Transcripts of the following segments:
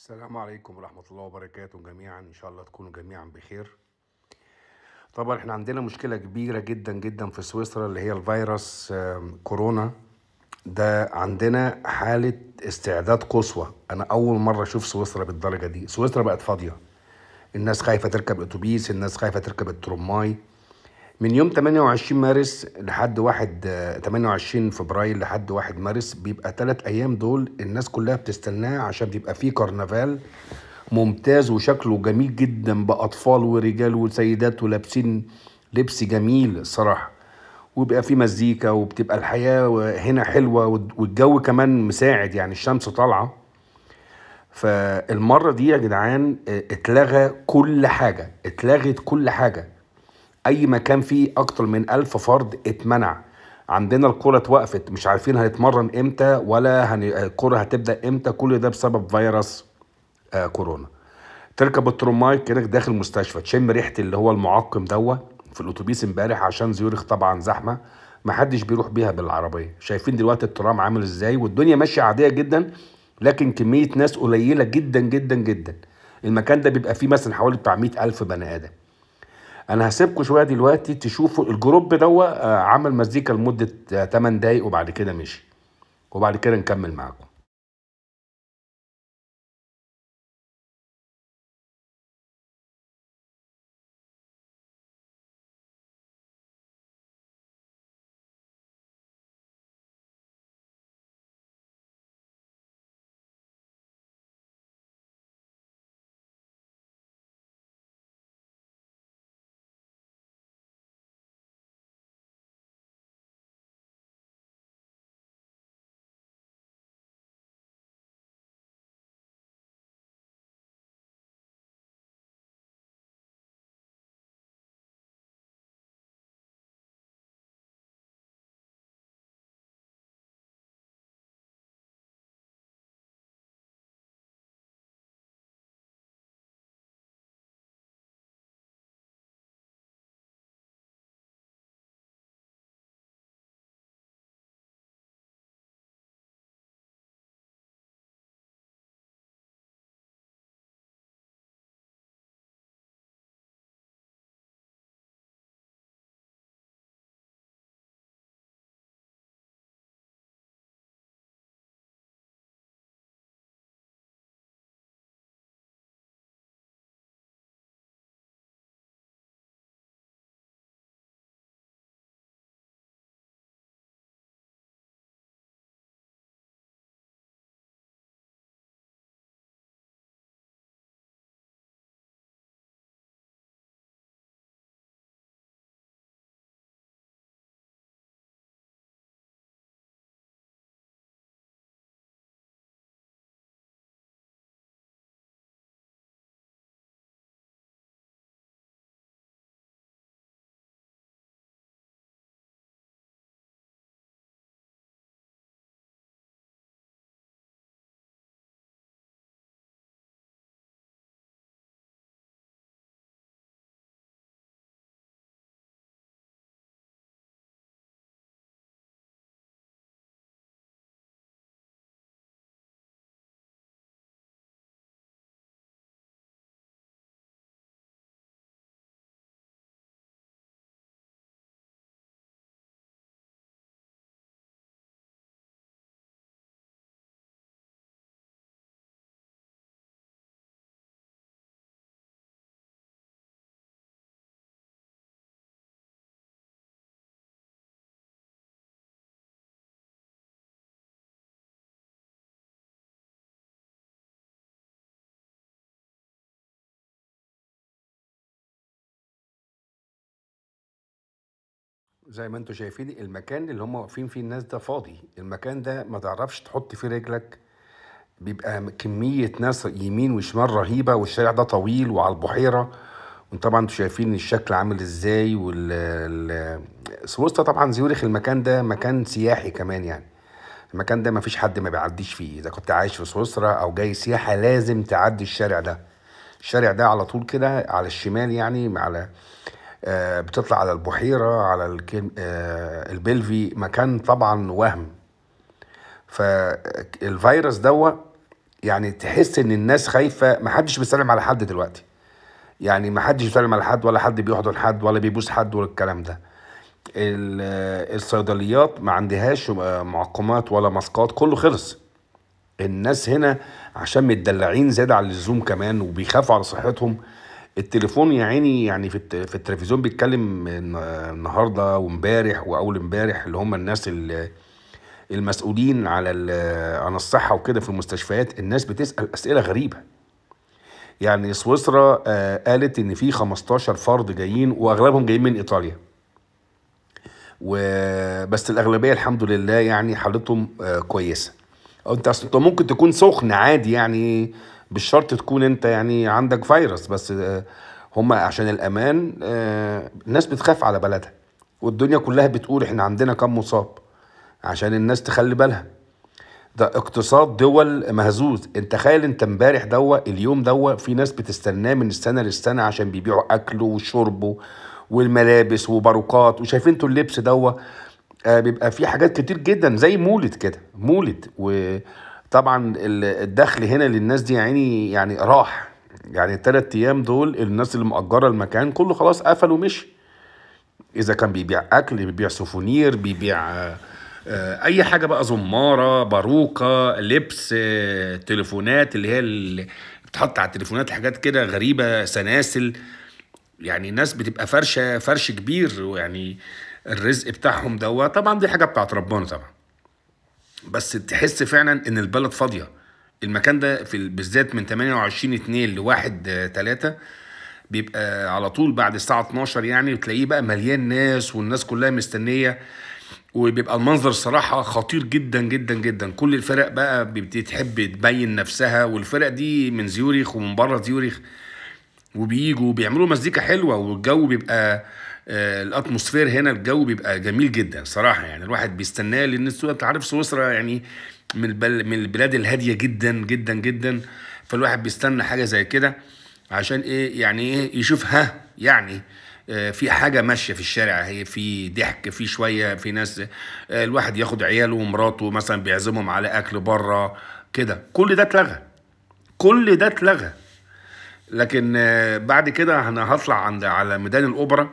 السلام عليكم ورحمة الله وبركاته جميعا إن شاء الله تكونوا جميعا بخير طبعا احنا عندنا مشكلة كبيرة جدا جدا في سويسرا اللي هي الفيروس كورونا ده عندنا حالة استعداد قصوى أنا أول مرة أشوف سويسرا بالدرجة دي سويسرا بقت فاضية الناس خايفة تركب أتوبيس الناس خايفة تركب الترماي من يوم 28 مارس لحد 1 28 فبراير لحد 1 مارس بيبقى ثلاث ايام دول الناس كلها بتستناه عشان بيبقى فيه كرنفال ممتاز وشكله جميل جدا باطفال ورجال وسيدات ولابسين لبس جميل الصراحه وبيبقى فيه مزيكا وبتبقى الحياه هنا حلوه والجو كمان مساعد يعني الشمس طالعه فالمره دي يا جدعان اتلغى كل حاجه اتلغت كل حاجه اي مكان فيه اكتر من ألف فرد اتمنع عندنا الكرة اتوقفت مش عارفين هنتمرن امتى ولا هن... الكرة هتبدأ امتى كل ده بسبب فيروس آه كورونا تركب الترماي كانك داخل مستشفى تشم ريحة اللي هو المعقم دوا في الاتوبيس امبارح عشان زيورخ طبعا زحمة محدش بيروح بيها بالعربية شايفين دلوقتي الترام عامل ازاي والدنيا ماشية عادية جدا لكن كمية ناس قليلة جدا جدا جدا المكان ده بيبقى فيه مثلا حوالي بتاع 100000 بني آدم انا هسيبكم شويه دلوقتي تشوفوا الجروب دوا آه، عمل مزيكا لمده 8 آه، دقايق وبعد كده مشي وبعد كده نكمل معاكم زي ما انتم شايفين المكان اللي هم واقفين فيه الناس ده فاضي المكان ده ما تعرفش تحط فيه رجلك بيبقى كمية ناس يمين وشمال رهيبة والشارع ده طويل وعلى البحيرة وطبعا انتوا شايفين الشكل عامل ازاي وال سويسرا طبعا زيورخ المكان ده مكان سياحي كمان يعني المكان ده مفيش حد ما بيعديش فيه اذا كنت عايش في سويسرا او جاي سياحه لازم تعدي الشارع ده الشارع ده على طول كده على الشمال يعني على آه، بتطلع على البحيرة على الكم... آه، البلفي مكان طبعا وهم فالفيروس دوا يعني تحس ان الناس خايفة محدش بيسلم على حد دلوقتي يعني محدش بيسلم على حد ولا حد بيحضن حد ولا بيبوس حد ولا الكلام ده الصيدليات ما عندهاش آه، معقمات ولا ماسكات كله خلص الناس هنا عشان متدلعين زيادة عن اللزوم كمان وبيخافوا على صحتهم التليفون يا عيني يعني في في التلفزيون بيتكلم النهارده وامبارح واول امبارح اللي هم الناس المسؤولين على عن الصحه وكده في المستشفيات الناس بتسال اسئله غريبه يعني سويسرا آه، قالت ان في 15 فرد جايين واغلبهم جايين من ايطاليا وبس الاغلبيه الحمد لله يعني حالتهم آه، كويسه انت ممكن تكون سخن عادي يعني مش شرط تكون انت يعني عندك فيروس بس آه، هم عشان الامان آه، الناس بتخاف على بلدها والدنيا كلها بتقول احنا عندنا كم مصاب عشان الناس تخلي بالها ده اقتصاد دول مهزوز انت تخيل انت امبارح دوا اليوم دوا في ناس بتستناه من السنه للسنه عشان بيبيعوا اكله وشربه والملابس وباروقات وشايفين انتوا اللبس دوا آه، بيبقى في حاجات كتير جدا زي مولد كده مولد و طبعا الدخل هنا للناس دي عيني يعني راح يعني الثلاث ايام دول الناس اللي مأجره المكان كله خلاص قفل ومشي اذا كان بيبيع اكل بيبيع سوفونير بيبيع آه، اي حاجه بقى زماره باروكه لبس آه، تليفونات اللي هي اللي بتحط على التليفونات حاجات كده غريبه سلاسل يعني الناس بتبقى فرشه فرش كبير ويعني الرزق بتاعهم دوت طبعا دي حاجه بتاعت ربنا طبعا بس تحس فعلا ان البلد فاضيه المكان ده في بالذات من 28 2 ل 1 3 بيبقى على طول بعد الساعه 12 يعني وتلاقيه بقى مليان ناس والناس كلها مستنيه وبيبقى المنظر صراحه خطير جدا جدا جدا كل الفرق بقى بتحب تبين نفسها والفرق دي من زيوريخ ومن بره زيوريخ وبييجوا وبيعملوا مزيكا حلوه والجو بيبقى آه، الاتموسفير هنا الجو بيبقى جميل جدا صراحه يعني الواحد بيستناه لان انت عارف سويسرا يعني من البل... من البلاد الهاديه جدا جدا جدا فالواحد بيستنى حاجه زي كده عشان ايه يعني ايه يشوفها يعني آه، في حاجة ماشية في الشارع هي في ضحك في شوية في ناس آه، الواحد ياخد عياله ومراته مثلا بيعزمهم على أكل بره كده كل ده اتلغى كل ده اتلغى لكن بعد كده انا هطلع عند على ميدان الأوبرا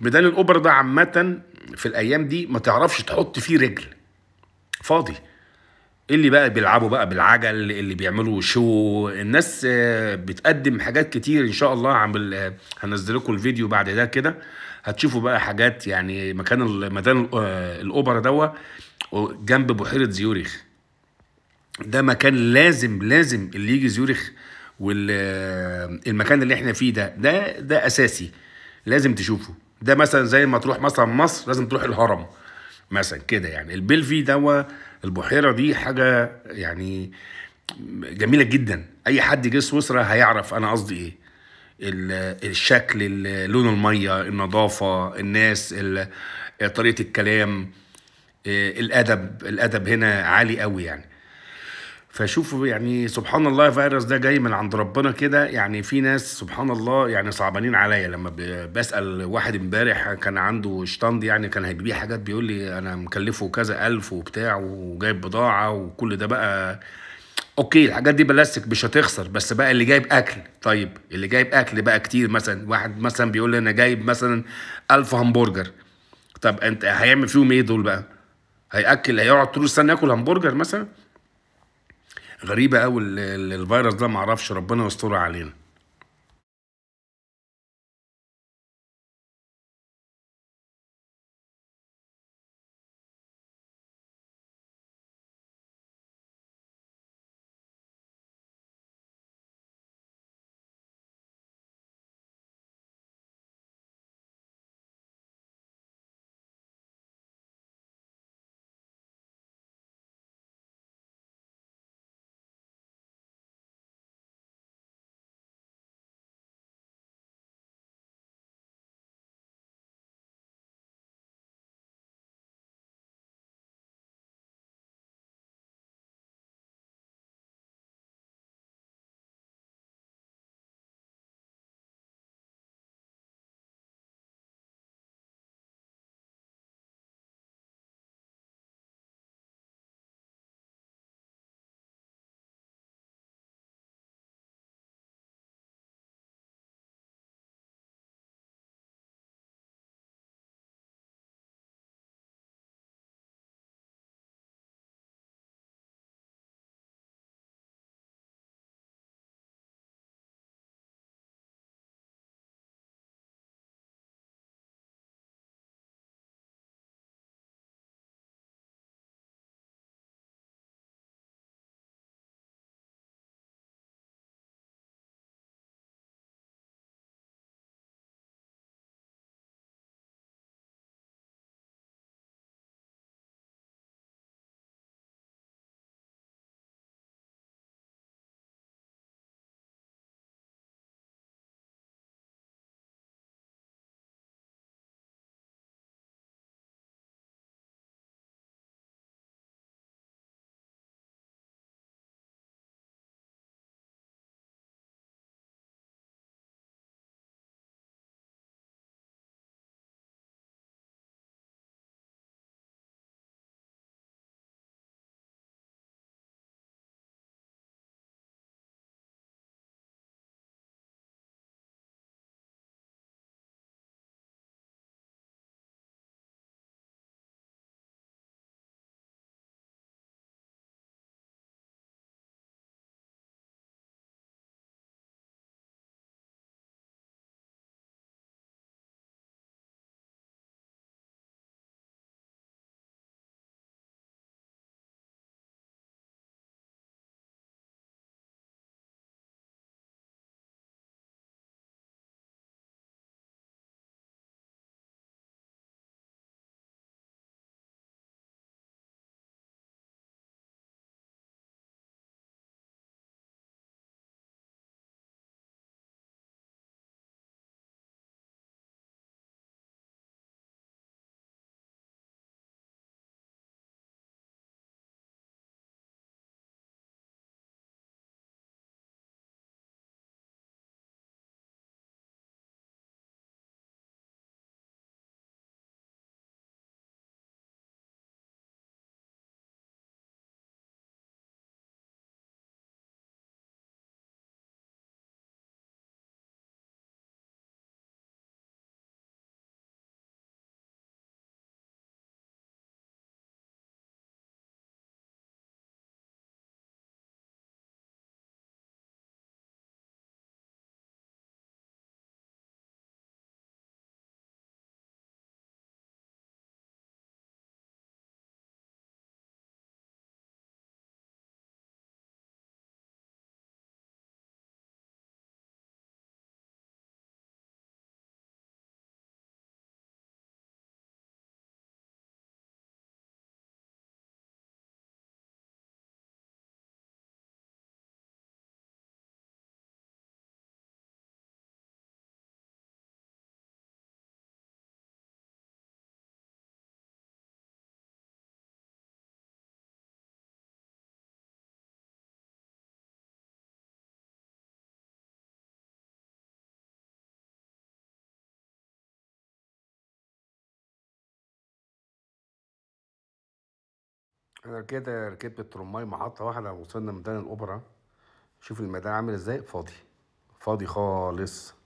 ميدان الاوبرا ده عامه في الايام دي ما تعرفش تحط فيه رجل فاضي إيه اللي بقى بيلعبوا بقى بالعجل إيه اللي بيعملوا شو الناس آه، بتقدم حاجات كتير ان شاء الله عم آه، هنزل لكم الفيديو بعد ده كده هتشوفوا بقى حاجات يعني مكان ميدان آه، الاوبرا دوت جنب بحيره زيوريخ ده مكان لازم لازم اللي يجي زيوريخ والمكان اللي احنا فيه ده ده ده اساسي لازم تشوفه ده مثلا زي ما تروح مثلا مصر لازم تروح الهرم مثلا كده يعني البلفي دوا البحيره دي حاجه يعني جميله جدا اي حد جه سويسرا هيعرف انا قصدي ايه الشكل لون الميه النظافه الناس طريقه الكلام آه، الادب الادب هنا عالي قوي يعني فشوفوا يعني سبحان الله فيروس ده جاي من عند ربنا كده يعني في ناس سبحان الله يعني صعبانين عليا لما بسال واحد امبارح كان عنده شطند يعني كان هيبيع حاجات بيقول لي انا مكلفه كذا الف وبتاع وجايب بضاعه وكل ده بقى اوكي الحاجات دي بلاستيك مش هتخسر بس بقى اللي جايب اكل طيب اللي جايب اكل بقى كتير مثلا واحد مثلا بيقول لي انا جايب مثلا الف همبرجر طب انت هيعمل فيهم ايه دول بقى هياكل هيقعد طول السنه ياكل همبرجر مثلا غريبه قوي الفيروس ده معرفش ربنا يستر علينا انا كده ركبت الترماي محطة واحدة وصلنا ميدان الأوبرا شوف الميدان عامل ازاي فاضي فاضي خالص